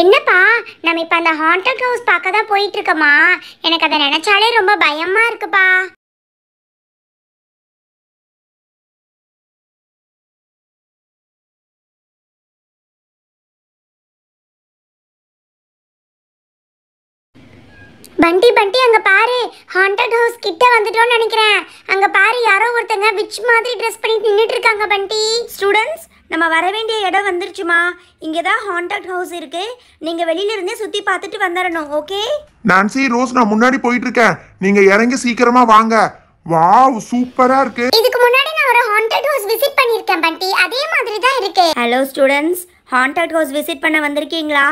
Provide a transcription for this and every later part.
என்னப்பா நம்ம இப்போ அந்த ஹாண்டட் ஹவுஸ் பார்க்க தான் போயிட்டுருக்கோமா எனக்கு அதை நினச்சாலே ரொம்ப பயமாக இருக்குப்பா பண்டி பண்டி அங்க பாரு ஹாண்டட் ஹவுஸ் கிட்ட வந்துட்டோம்னு நினைக்கிறேன் அங்க பாரு யாரோ ஒருத்தங்க விச் மாதிரி ட்ரெஸ் பண்ணி நின்றுட்டு இருக்காங்க பண்டி ஸ்டூடெண்ட்ஸ் நம்ம வர வேண்டிய இடம் வந்துருச்சுமா இங்கே தான் ஹாண்டட் ஹவுஸ் இருக்கு நீங்கள் வெளியிலிருந்தே சுற்றி பார்த்துட்டு வந்துடணும் ஓகே நான்சி ரோஸ் நான் முன்னாடி போயிட்டு இருக்கேன் நீங்கள் இறங்கி சீக்கிரமா வாங்க வாவ் சூப்பரா இருக்கு இதுக்கு முன்னாடி நான் ஒரு ஹாண்டட் ஹவுஸ் விசிட் பண்ணிருக்கேன் பண்டி அதே மாதிரி தான் இருக்கு hello students haunted house visit பண்ண வந்திருக்கீங்களா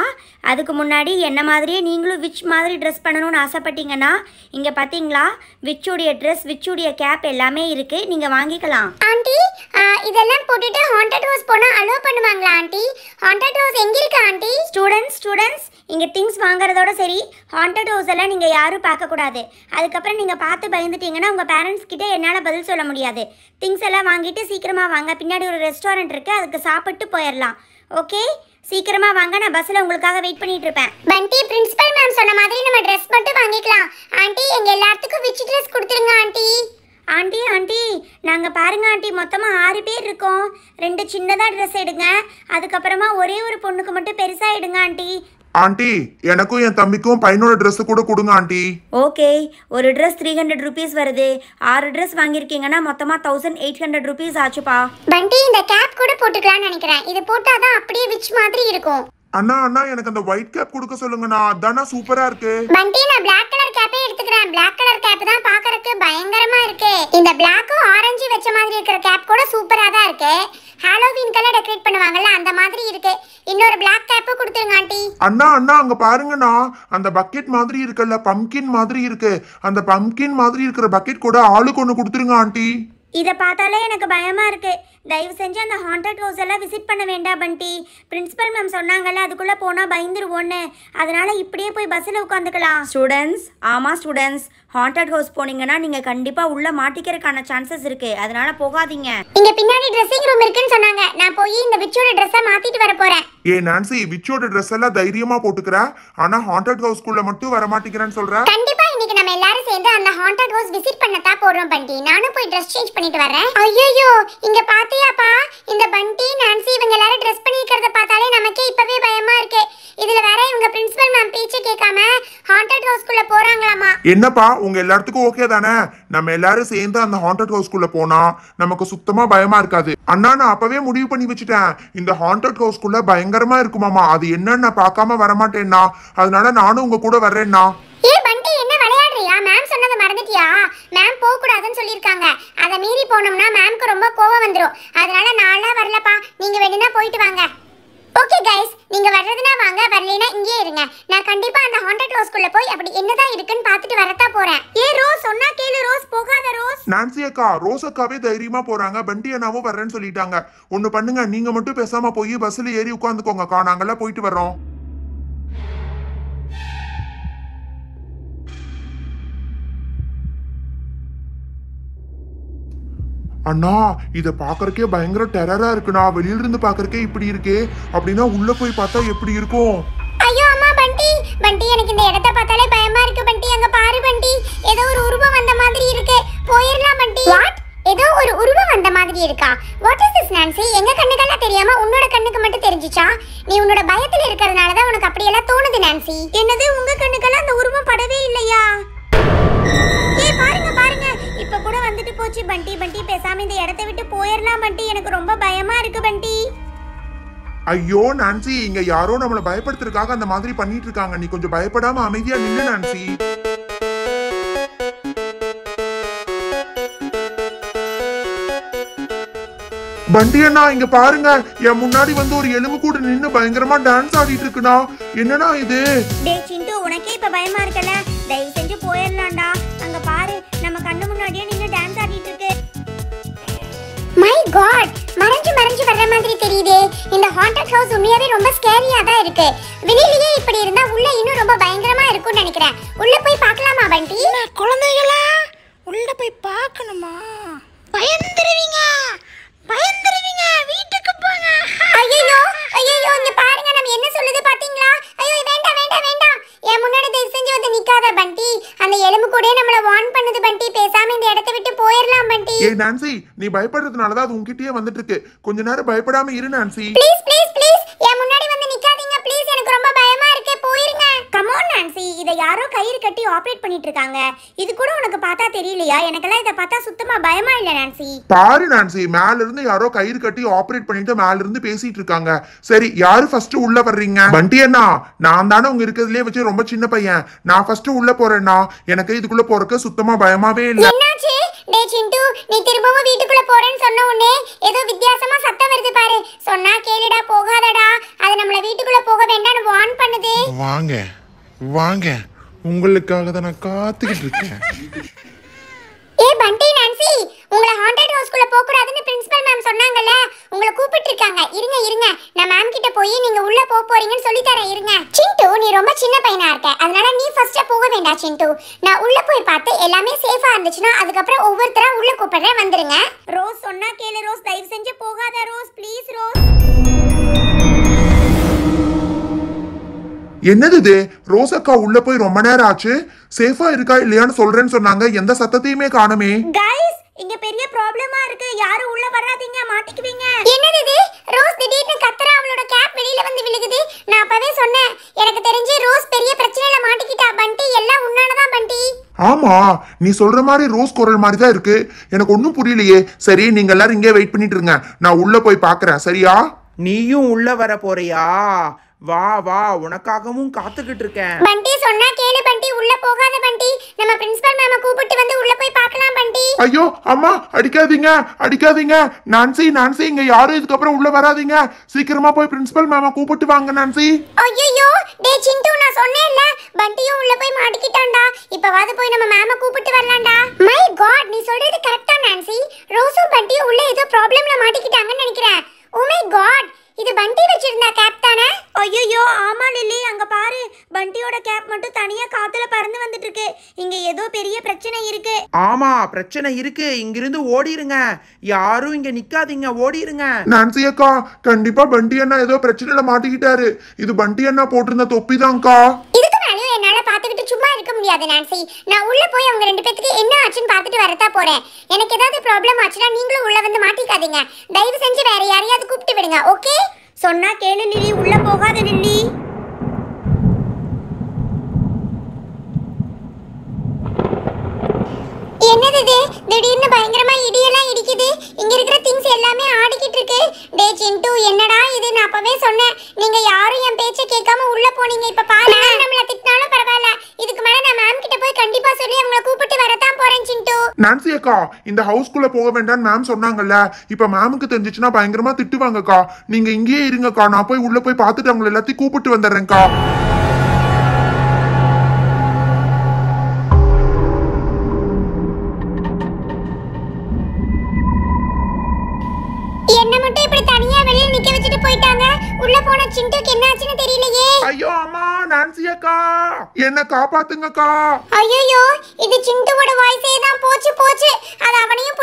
அதுக்கு முன்னாடி என்ன மாதிரியே நீங்களும் விச் மாதிரி ட்ரெஸ் பண்ணணும்னு ஆசைப்பட்டீங்கன்னா இங்கே பார்த்தீங்களா விச்சுடைய ட்ரெஸ் விச்சுடைய கேப் எல்லாமே இருக்குது நீங்கள் வாங்கிக்கலாம் ஆண்டி இதெல்லாம் போட்டுட்டு ஹாண்டட் ஹவுஸ் போனால் அலோவ் பண்ணுவாங்களா ஆண்டி ஹாண்டட் ஹவுஸ் எங்கே இருக்கு ஆண்டி ஸ்டூடெண்ட்ஸ் ஸ்டூடெண்ட்ஸ் இங்கே திங்ஸ் வாங்குறதோட சரி ஹாண்டட் ஹவுஸ் எல்லாம் நீங்கள் யாரும் பார்க்கக்கூடாது அதுக்கப்புறம் நீங்கள் பார்த்து பயந்துட்டீங்கன்னா உங்கள் பேரண்ட்ஸ் கிட்டே என்னால் பதில் சொல்ல முடியாது திங்ஸ் எல்லாம் வாங்கிட்டு சீக்கிரமாக வாங்க பின்னாடி ஒரு ரெஸ்டாரண்ட் இருக்குது அதுக்கு சாப்பிட்டு போயிடலாம் ஓகே சீக்கிரமா வாங்க நான் பஸ்ல உங்களுக்காக வெயிட் பண்ணிட்டு இருப்பேன் பண்டி பிரின்சிபல் மேம் சொன்ன மாதிரி நம்ம ட்ரெஸ் மட்டும் வாங்கிக்கலாம் ஆண்டி எங்க எல்லாத்துக்கும் விச் ட்ரெஸ் கொடுத்துருங்க ஆண்டி ஆண்டி ஆண்டி நாங்கள் பாருங்க ஆண்டி மொத்தமாக ஆறு பேர் இருக்கோம் ரெண்டு சின்னதாக ட்ரெஸ் எடுங்க அதுக்கப்புறமா ஒரே ஒரு பொண்ணுக்கு மட்டும் பெருசாக எடுங்க ஆண்டி ஆண்டி எனக்கும் என் தம்பிக்கும் பையனோட ட்ரெஸ் கூட கொடுங்க ஆண்டி ஓகே ஒரு ட்ரெஸ் த்ரீ ஹண்ட்ரட் ருபீஸ் வருது ஆறு ட்ரெஸ் வாங்கியிருக்கீங்கன்னா மொத்தமா தௌசண்ட் எயிட் ஹண்ட்ரட் ருபீஸ் ஆச்சுப்பா பண்டி இந்த கேப் கூட போட்டுக்கலாம்னு நினைக்கிறேன் இது போட்டாதான் அப்படியே விச் மாதிரி இருக்கும் அண்ணா அண்ணா எனக்கு அந்த ஒயிட் கேப் கொடுக்க சொல்லுங்கண்ணா அதானா சூப்பரா இருக்கு பண்டி நான் பிளாக் கலர் கேப்பே எடுத்துக்கிறேன் Black கலர் கேப் தான் பாக்கறதுக்கு பயங்கரமா இருக்கு இந்த பிளாக்கும் ஆரஞ்சு வச்ச மாதிரி இருக்கிற கேப் கூட சூப்பரா தான் இருக்கு ஹாலோவீன்க்கெல்லாம் டெக்கரேட் பண்ணுவாங்கல்ல அந்த மாதிரி இருக்கு இன்னொரு பிளாக் கேப்பும் கொடுத்துருங்க ஆண்டி அண்ணா அண்ணா அங்க பாருங்கண்ணா அந்த பக்கெட் மாதிரி இருக்குல்ல பம்கின் மாதிரி இருக்கு அந்த பம்கின் மாதிரி இருக்கிற பக்கெட் கூட ஆளுக்கு ஒன்று கொடுத்துருங்க ஆண்டி இதை பார்த்தாலே எனக்கு பயமாக இருக்குது தயவு செஞ்சு அந்த ஹாண்டட் ஹவுஸ் எல்லாம் விசிட் பண்ண வேண்டாம் பண்டி பிரின்ஸிபல் மேம் சொன்னாங்கல்ல அதுக்குள்ளே போனால் பயந்துருவோன்னு அதனால் இப்படியே போய் பஸ்ஸில் உட்காந்துக்கலாம் ஸ்டூடெண்ட்ஸ் ஆமாம் ஸ்டூடெண்ட்ஸ் ஹாண்டட் ஹவுஸ் போனீங்கன்னா நீங்கள் கண்டிப்பாக உள்ளே மாட்டிக்கிறதுக்கான சான்சஸ் இருக்குது அதனால் போகாதீங்க இங்கே பின்னாடி ட்ரெஸ்ஸிங் ரூம் இருக்குன்னு சொன்னாங்க நான் போய் இந்த விச்சோட ட்ரெஸ்ஸை மாற்றிட்டு வர போகிறேன் ஏ நான்சி விச்சோட ட்ரெஸ் எல்லாம் தைரியமாக போட்டுக்கிறேன் ஆனால் ஹாண்டட் ஹவுஸ்க்குள்ளே மட்டும் வர மாட்டேங்கிறேன்னு சொல்கிறேன் எல்லாரும் சேர்ந்து அந்த ஹாண்டட் ஹவுஸ் விசிட் பண்ணத்தா போறோம் பண்டி நானும் போய் ட்ரெஸ் சேஞ்ச் பண்ணிட்டு வரேன் ஐயோ இங்க பாத்தியாப்பா இந்த பண்டி நான்சி இவங்க எல்லாரும் ட்ரெஸ் பண்ணிருக்கிறத பார்த்தாலே நமக்கே இப்பவே பயமா இருக்கு இதுல வேற இவங்க பிரின்சிபல் மேம் பேச்ச கேட்காம ஹாண்டட் குள்ள போறாங்களாமா என்னப்பா உங்க எல்லாத்துக்கும் ஓகே தானே நம்ம எல்லாரும் சேர்ந்து அந்த ஹாண்டட் குள்ள போனா நமக்கு சுத்தமா பயமா இருக்காது அண்ணா நான் அப்பவே முடிவு பண்ணி வச்சுட்டேன் இந்த ஹாண்டட் குள்ள பயங்கரமா இருக்குமாமா அது என்னன்னு நான் பார்க்காம வரமாட்டேன்னா அதனால நானும் உங்க கூட வர்றேன்னா மேம் சொன்னதை மறந்துட்டியா மேம் போகக்கூடாதுன்னு சொல்லியிருக்காங்க அதை மீறி போனோம்னா மேம்க்கு ரொம்ப கோவம் வந்துடும் அதனால நான்லாம் வரலப்பா நீங்க வேணும்னா போயிட்டு வாங்க ஓகே கைஸ் நீங்க வர்றதுனா வாங்க வரலைன்னா இங்கே இருங்க நான் கண்டிப்பா அந்த ஹாண்டட் ரோஸ்க்குள்ளே போய் அப்படி என்னதான் இருக்குன்னு பார்த்துட்டு வரதா போறேன் ஏ ரோஸ் சொன்னா கேளு ரோஸ் போகாத ரோஸ் நான்சி அக்கா ரோஸ் அக்காவே தைரியமா போறாங்க பண்டி அண்ணாவும் வரேன்னு சொல்லிட்டாங்க ஒன்னு பண்ணுங்க நீங்க மட்டும் பேசாம போய் பஸ்ல ஏறி நாங்க நாங்களாம் போயிட்டு வரோம் அண்ணா இதை பார்க்கறக்கே பயங்கர டெரரா இருக்குண்ணா வெளியில இருந்து பாக்குறக்கே இப்படி இருக்கே அப்படின்னா உள்ள போய் பார்த்தா எப்படி இருக்கும் ஐயோ அம்மா பண்டி பண்டி எனக்கு இந்த இடத்த பேசாம இந்த இடத்தை விட்டு போயிடலாம் பண்டி எனக்கு ரொம்ப பயமா இருக்கு பண்டி ஐயோ நான்சி இங்க யாரோ நம்மள பயப்படுத்துறதுக்காக அந்த மாதிரி பண்ணிட்டு இருக்காங்க நீ கொஞ்சம் பயப்படாம அமைதியா நில்லு நான்சி பண்டி அண்ணா இங்க பாருங்க என் முன்னாடி வந்து ஒரு எலும்பு கூட நின்னு பயங்கரமா டான்ஸ் ஆடிட்டு இருக்குண்ணா என்னண்ணா இது டேய் சிந்து உனக்கே இப்ப பயமா இருக்கல தயவு செஞ்சு போயிடலாம்டா அங்க பாரு நம்ம கண்ணு முன்னாடியே மை காட் மறைஞ்சு மறைஞ்சு வர்ற மாதிரி தெரியுதே இந்த ஹாண்டட் ஹவுஸ் உண்மையாவே ரொம்ப ஸ்கேரியா தான் இருக்கு வெளியிலேயே இப்படி இருந்தா உள்ள இன்னும் ரொம்ப பயங்கரமா இருக்கும்னு நினைக்கிறேன் உள்ள போய் பார்க்கலாமா பண்டி குழந்தைகளா உள்ள போய் பார்க்கணுமா பயந்துருவீங்க பயந்து போகாத பண்டி அந்த எலும்பு கூட நம்மள வார்ன் பண்ணுது பண்டி பேசாம இந்த இடத்தை விட்டு போயிரலாம் பண்டி ஏய் நான்சி நீ பயப்படுறதுனால தான் அது உன்கிட்டயே வந்துட்டு இருக்கு கொஞ்ச நேரம் பயப்படாம இரு நான்சி ப்ளீஸ் ப்ளீஸ் ப்ளீஸ் என் முன்னாடி ஃபேன்சி இதை யாரோ கயிறு கட்டி ஆப்ரேட் பண்ணிட்டு இருக்காங்க இது கூட உனக்கு பார்த்தா தெரியலையா எனக்கெல்லாம் இதை பார்த்தா சுத்தமா பயமா இல்ல நான்சி பாரு நான்சி மேல இருந்து யாரோ கயிறு கட்டி ஆப்ரேட் பண்ணிட்டு மேல இருந்து பேசிட்டு இருக்காங்க சரி யாரு ஃபர்ஸ்ட் உள்ள வர்றீங்க வண்டி அண்ணா நான் தானே உங்க இருக்கிறதுலயே வச்சு ரொம்ப சின்ன பையன் நான் ஃபர்ஸ்ட் உள்ள போறேன்னா எனக்கு இதுக்குள்ள போறதுக்கு சுத்தமா பயமாவே இல்ல என்னாச்சு டே சிந்து நீ திரும்பவும் வீட்டுக்குள்ள போறேன்னு சொன்ன உடனே ஏதோ வித்தியாசமா சத்தம் வருது பாரு சொன்னா கேளுடா போகாதடா அது நம்மள வீட்டுக்குள்ள போக வேண்டாம்னு வார்ன் பண்ணுது வாங்க வாங்க உங்களுக்காக தான் நான் காத்துக்கிட்டு இருக்கேன் ஏ பண்டி நான்சி உங்களை ஹாண்டட் ஹவுஸ்க்குள்ள போக கூடாதுன்னு பிரின்சிபல் மேம் சொன்னாங்கல்ல உங்களை கூப்பிட்டு இருக்காங்க இருங்க இருங்க நான் மேம் கிட்ட போய் நீங்க உள்ள போக போறீங்கன்னு சொல்லி தரேன் இருங்க சிண்டு நீ ரொம்ப சின்ன பையனா இருக்க அதனால நீ ஃபர்ஸ்டா போக வேண்டாம் சிண்டு நான் உள்ள போய் பார்த்து எல்லாமே சேஃபா இருந்துச்சுன்னா அதுக்கப்புறம் ஒவ்வொருத்தரா உள்ள கூப்பிடுறேன் வந்துருங்க ரோஸ் சொன்னா கேளு ரோஸ் தயவு செஞ்சு போகாத ரோஸ் ப்ளீஸ் ரோஸ் என்னது இது ரோசக்கா உள்ள போய் ரொம்ப நேரம் ஆச்சு சேஃபா இருக்கா இல்லையான்னு சொல்றேன்னு சொன்னாங்க எந்த சத்தத்தையுமே காணுமே இங்க பெரிய ப்ராப்ளமா இருக்கு யாரும் உள்ள வராதீங்க மாட்டிக்குவீங்க என்னது இது ரோஸ் திடீர்னு கத்துற அவளோட கேப் வெளியில வந்து விழுகுது நான் அப்பவே சொன்னேன் எனக்கு தெரிஞ்சு ரோஸ் பெரிய பிரச்சனையில மாட்டிக்கிட்டா பண்டி எல்லாம் உன்னால தான் பண்டி ஆமா நீ சொல்ற மாதிரி ரோஸ் குரல் மாதிரி தான் இருக்கு எனக்கு ஒன்றும் புரியலையே சரி நீங்க எல்லாரும் இங்கே வெயிட் பண்ணிட்டு இருங்க நான் உள்ள போய் பார்க்கறேன் சரியா நீயும் உள்ள வர போறியா வா வா உனக்காகவும் காத்துக்கிட்டு இருக்கேன் பண்டி சொன்னா கேளு பண்டி உள்ள போகாத பண்டி நம்ம பிரின்சிபல் மேம கூப்பிட்டு வந்து உள்ள போய் பார்க்கலாம் பண்டி ஐயோ அம்மா அடிக்காதீங்க அடிக்காதீங்க நான்சி நான்சி இங்க யாரும் இதுக்கு அப்புறம் உள்ள வராதீங்க சீக்கிரமா போய் பிரின்சிபல் மேம கூப்பிட்டு வாங்க நான்சி ஐயோ டேய் சிந்து நான் சொன்னேன்ல பண்டியும் உள்ள போய் மாட்டிக்கிட்டான்டா இப்பவாது போய் நம்ம மேம கூப்பிட்டு வரலாம்டா மை காட் நீ சொல்றது கரெக்ட்டா நான்சி ரோஸும் பண்டியும் உள்ள ஏதோ ப்ராப்ளம்ல மாட்டிக்கிட்டாங்கன்னு நினைக்கிறேன் ஓ மை காட் இது பண்டி வச்சிருந்தா கேப் தானே ஐயோ ஆமா லில்லி அங்க பாரு பண்டியோட கேப் மட்டும் தனியா காத்துல பறந்து வந்துட்டு இருக்கு இங்க ஏதோ பெரிய பிரச்சனை இருக்கு ஆமா பிரச்சனை இருக்கு இங்க இருந்து ஓடிருங்க யாரும் இங்க நிக்காதீங்க ஓடிருங்க நான்சி அக்கா கண்டிப்பா பண்டி அண்ணா ஏதோ பிரச்சனையில மாட்டிக்கிட்டாரு இது பண்டி அண்ணா போட்டிருந்த தொப்பி தான்க்கா இதுக்கு மேலயும் என்னால பாத்துக்கிட்டு சும்மா இருக்க முடியாது நான்சி நான் உள்ள போய் அவங்க ரெண்டு பேத்துக்கு என்ன ஆச்சுன்னு பார்த்துட்டு வரதா போறேன் எனக்கு ஏதாவது ப்ராப்ளம் ஆச்சுன்னா நீங்களும் உள்ள வந்து மாட்டிக்காதீங்க தயவு செஞ்சு வேற யாரையாவது கூப்பிட்டு விடுங்க ஓகே சொன்னா கேளு நிலி உள்ள போகாத நிலி என்னது இது திடீர்னு பயங்கரமா இடியெல்லாம் இடிக்குது இங்க இருக்கிற திங்ஸ் எல்லாமே ஆடிக்கிட்டு இருக்கு டே சிண்டு என்னடா நான் அப்பவே சொன்னேன் நீங்க யாரும் என் பேச்ச கேட்காம உள்ள போனீங்க இப்ப பாருங்க நம்மள திட்டாலும் பரவாயில்ல இதுக்கு மேல நான் மேம் கிட்ட போய் கண்டிப்பா சொல்லி அவங்கள கூப்பிட்டு வரதான் போறேன் சிண்டு நான்சி அக்கா இந்த ஹவுஸ் குள்ள போக வேண்டாம் மேம் சொன்னாங்கல்ல இப்ப மேமுக்கு தெரிஞ்சிச்சுன்னா பயங்கரமா திட்டுவாங்கக்கா நீங்க இங்கேயே இருங்கக்கா நான் போய் உள்ள போய் பார்த்துட்டு அவங்களை எல்லாத்தையும் கூப்பிட்டு வந்துடுறேன்க்கா சிண்டுக்கு என்னாச்சுன்னு தெரியலையே ஐயோ அம்மா நான்சி அக்கா என்ன காப்பாத்துங்கக்கா ஐயோ இது சிண்டுவோட வாய்ஸே தான் போச்சு போச்சு அது அவனையும்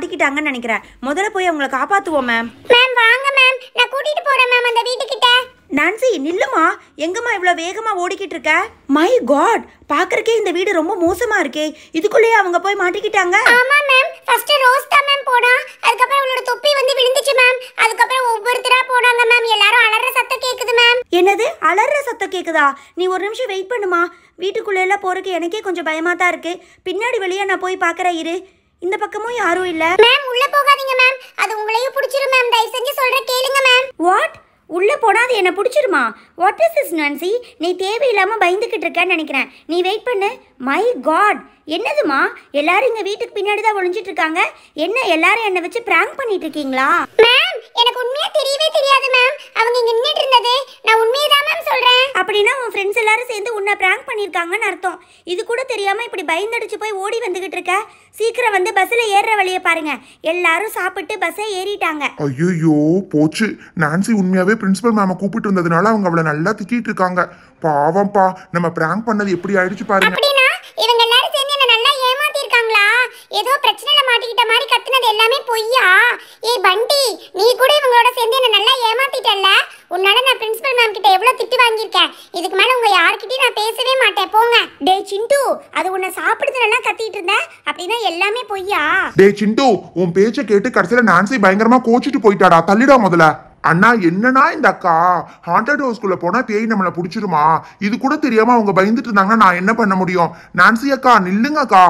மாட்டிக்கிட்டாங்கன்னு நினைக்கிறேன் முதல்ல போய் அவங்கள காப்பாத்துவோம் மேம் மேம் வாங்க மேம் நான் கூட்டிட்டு போறேன் மேம் அந்த வீட்டுக்கிட்ட நான்சி நில்லுமா எங்கம்மா இவ்வளோ வேகமாக ஓடிக்கிட்டு இருக்க மை காட் பார்க்கறக்கே இந்த வீடு ரொம்ப மோசமா இருக்கே இதுக்குள்ளேயே அவங்க போய் மாட்டிக்கிட்டாங்க ஆமா மேம் ஃபர்ஸ்ட் ரோஸ் தான் மேம் போனா அதுக்கப்புறம் அவளோட தொப்பி வந்து விழுந்துச்சு மேம் அதுக்கப்புறம் ஒவ்வொருத்தராக போனாங்க மேம் எல்லாரும் அலற சத்தம் கேக்குது மேம் என்னது அலற சத்தம் கேக்குதா நீ ஒரு நிமிஷம் வெயிட் பண்ணுமா வீட்டுக்குள்ள எல்லாம் போறதுக்கு எனக்கே கொஞ்சம் பயமா தான் இருக்கு பின்னாடி வெளியே நான் போய் பார்க்குறேன் இரு இந்த பக்கமும் யாரும் இல்ல மேம் உள்ள போகாதீங்க மேம் அது உங்களையும் பிடிச்சிரும் மேம் தயவு செஞ்சு சொல்றேன் கேளுங்க மேம் வாட் உள்ளே போனால் அது என்னை பிடிச்சிருமா வாட் இஸ் இஸ் நான்சி நீ தேவையில்லாமல் பயந்துக்கிட்டு இருக்கேன்னு நினைக்கிறேன் நீ வெயிட் பண்ணு மை காட் என்னதுமா எல்லாரும் இங்க வீட்டுக்கு பின்னாடி தான் ஒளிஞ்சிட்டு இருக்காங்க என்ன எல்லாரும் என்ன வச்சு பிராங்க் பண்ணிட்டு இருக்கீங்களா மேம் எனக்கு உண்மையா தெரியவே தெரியாது மேம் அவங்க இங்க நின்னுட்டு இருந்தது நான் உண்மையை தான் மேம் சொல்றேன் அப்படின்னா உன் ஃப்ரெண்ட்ஸ் எல்லாரும் சேர்ந்து உன்னை பிராங்க் பண்ணிருக்காங்கன்னு அர்த்தம் இது கூட தெரியாம இப்படி பயந்தடிச்சு போய் ஓடி வந்துகிட்டு இருக்க சீக்கிரம் வந்து பஸ்ல ஏறற வழியை பாருங்க எல்லாரும் சாப்பிட்டு பஸ்ஸே ஏறிட்டாங்க ஐயோ போச்சு நான்சி உண்மையாவே பிரின்சிபல் மேம கூப்பிட்டு வந்ததுனால அவங்க அவள நல்லா திட்டிட்டு இருக்காங்க பாவம்ப்பா நம்ம பிராங்க் பண்ணது எப்படி ஆயிடுச்சு பாருங்க இவங்க எல்லாரும் சேர்ந்து என்ன நல்லா ஏமாத்திருக்காங்களா ஏதோ பிரச்சனையில மாட்டிக்கிட்ட மாதிரி கத்துனது எல்லாமே பொய்யா ஏய் பண்டி நீ கூட இவங்களோட சேர்ந்து என்ன நல்லா ஏமாத்திட்டல்ல உன்னால நான் பிரின்சிபல் மேம் கிட்ட எவ்வளவு திட்டு வாங்கியிருக்கேன் இதுக்கு மேல உங்க யார்கிட்டயும் நான் பேசவே மாட்டேன் போங்க டேய் சிண்டு அது உன்னை எல்லாம் கத்திட்டு இருந்தேன் அப்படின்னா எல்லாமே பொய்யா டேய் சிண்டு உன் பேச்சை கேட்டு கடைசியில நான்சி பயங்கரமா கோச்சிட்டு போயிட்டாடா தள்ளிடா முதல்ல அண்ணா என்னன்னா இந்த அக்கா ஹாண்டட் ஹவுஸ்குள்ளே போனால் பேய் நம்மளை பிடிச்சிருமா இது கூட தெரியாமல் அவங்க பயந்துட்டு இருந்தாங்கன்னா நான் என்ன பண்ண முடியும் நான்சி அக்கா நில்லுங்க அக்கா